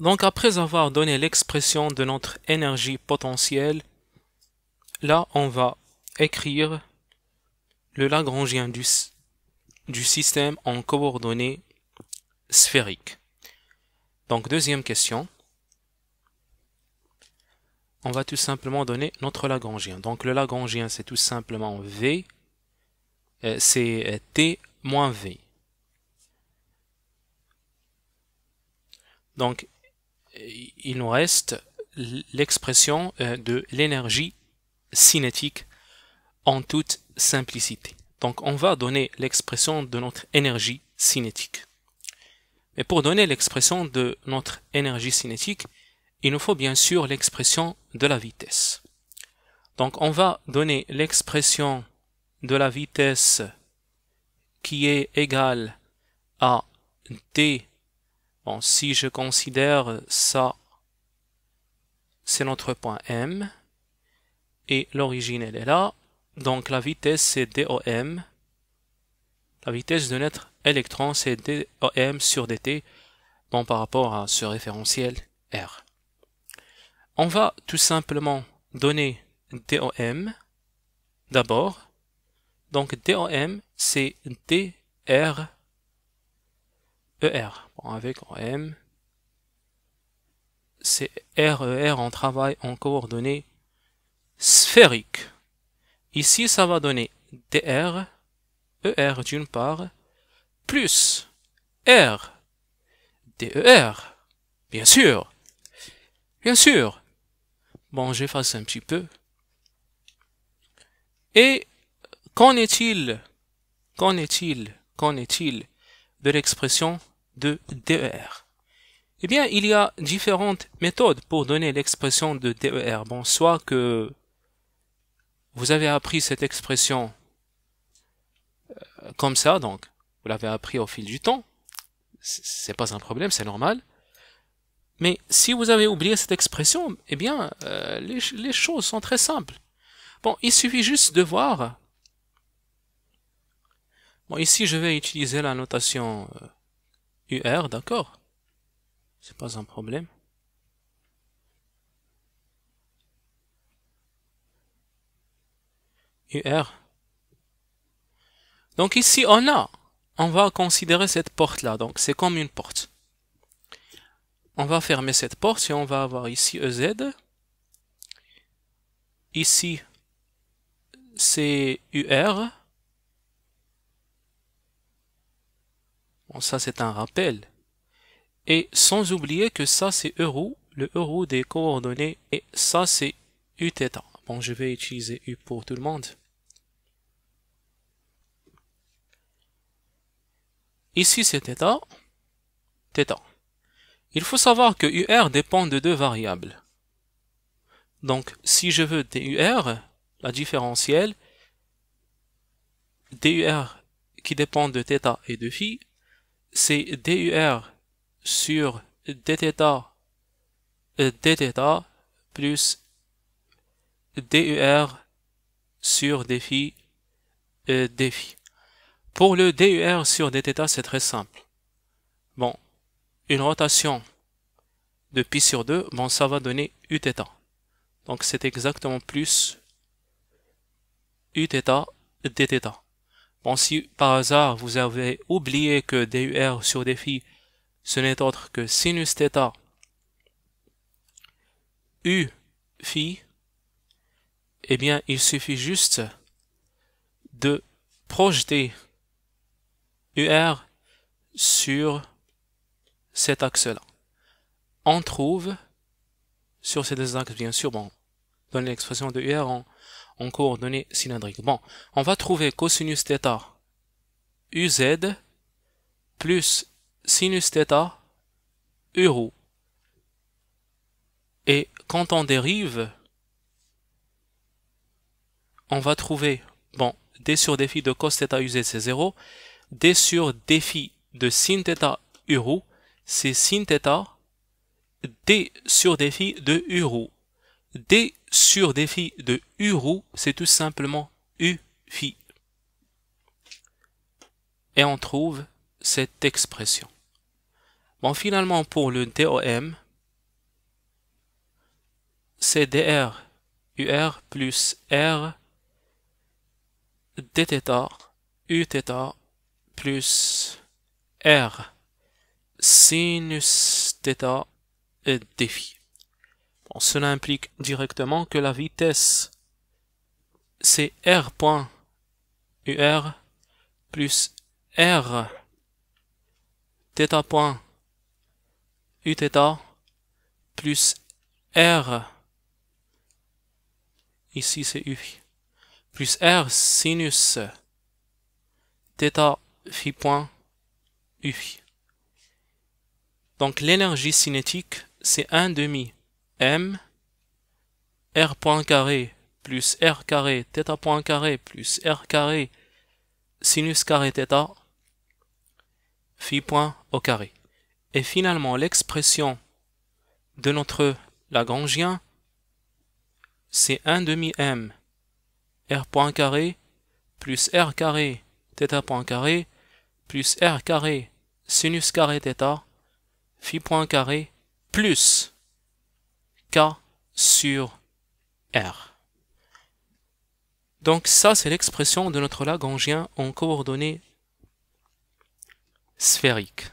Donc après avoir donné l'expression de notre énergie potentielle, là on va écrire le Lagrangien du, système en coordonnées sphériques. Donc deuxième question, on va tout simplement donner notre Lagrangien. Donc le Lagrangien c'est tout simplement V, euh, c'est euh, T moins V. Donc il nous reste l'expression euh, de l'énergie cinétique en toute simplicité. Donc on va donner l'expression de notre énergie cinétique. Mais pour donner l'expression de notre énergie cinétique, il nous faut bien sûr l'expression de la vitesse. Donc on va donner l'expression de la vitesse qui est égale à d Bon, si je considère ça, c'est notre point M, et l'origine elle est là, donc la vitesse c'est DOM, la vitesse de notre électron c'est DOM sur DT, bon par rapport à ce référentiel R. On va tout simplement donner DOM d'abord, donc DOM c'est DR ER. Bon, avec OM, M, c'est RER e en travail en coordonnées sphériques. Ici, ça va donner DR, ER d'une part, plus R, DER. Bien sûr. Bien sûr. Bon, j'efface un petit peu. Et qu'en est-il Qu'en est-il Qu'en est-il de l'expression de DER Eh bien, il y a différentes méthodes pour donner l'expression de DER. Bon, soit que vous avez appris cette expression euh, comme ça, donc vous l'avez appris au fil du temps, c'est pas un problème, c'est normal. Mais si vous avez oublié cette expression, eh bien, euh, les, les, choses sont très simples. Bon, il suffit juste de voir. Bon, ici, je vais utiliser la notation euh, UR, d'accord. C'est pas un problème. UR. Donc ici, on a, on va considérer cette porte-là. Donc c'est comme une porte. On va fermer cette porte et on va avoir ici EZ. Ici, c'est UR. Bon, ça c'est un rappel. Et sans oublier que ça c'est euro, le euro des coordonnées, et ça c'est Uθ. Bon, je vais utiliser U pour tout le monde. Ici c'est θ, θ. Il faut savoir que UR dépend de deux variables. Donc si je veux DUR, la différentielle, DUR qui dépend de θ et de φ, c'est DUR sur dθ euh, dθ plus DUR sur défi euh, défi. Pour le DUR sur dθ, c'est très simple. Bon, une rotation de pi sur 2, bon, ça va donner Uθ. Donc c'est exactement plus Uθ dθ. Bon, si par hasard vous avez oublié que DUR sur dΦ, ce n'est autre que sinus theta. U phi, eh bien, il suffit juste de projeter UR sur cet axe-là. On trouve sur ces deux axes, bien sûr, bon, dans l'expression de UR, en coordonnées cylindriques. Bon, on va trouver cosinus θ uz plus sinus θ Et quand on dérive, on va trouver, bon, d sur dφ de cos θ uz c'est 0, d sur défi de sin θ u c'est sin d sur défi de u D sur des filles de Uru, c'est tout simplement U phi. Et on trouve cette expression. Bon, finalement, pour le DOM, c'est DR UR plus R u theta plus R sinus euh, d phi cela implique directement que la vitesse, c'est r.ur plus r theta point plus r ici c'est u plus r sinus theta phi point u donc l'énergie cinétique c'est 1 demi m r point carré plus r carré theta point carré plus r carré sinus carré theta phi point au carré. Et finalement, l'expression de notre Lagrangien, c'est 1 demi m r point carré plus r carré theta point carré plus r carré sinus carré theta phi point carré plus K sur R. Donc ça, c'est l'expression de notre Lagrangien en coordonnées sphériques.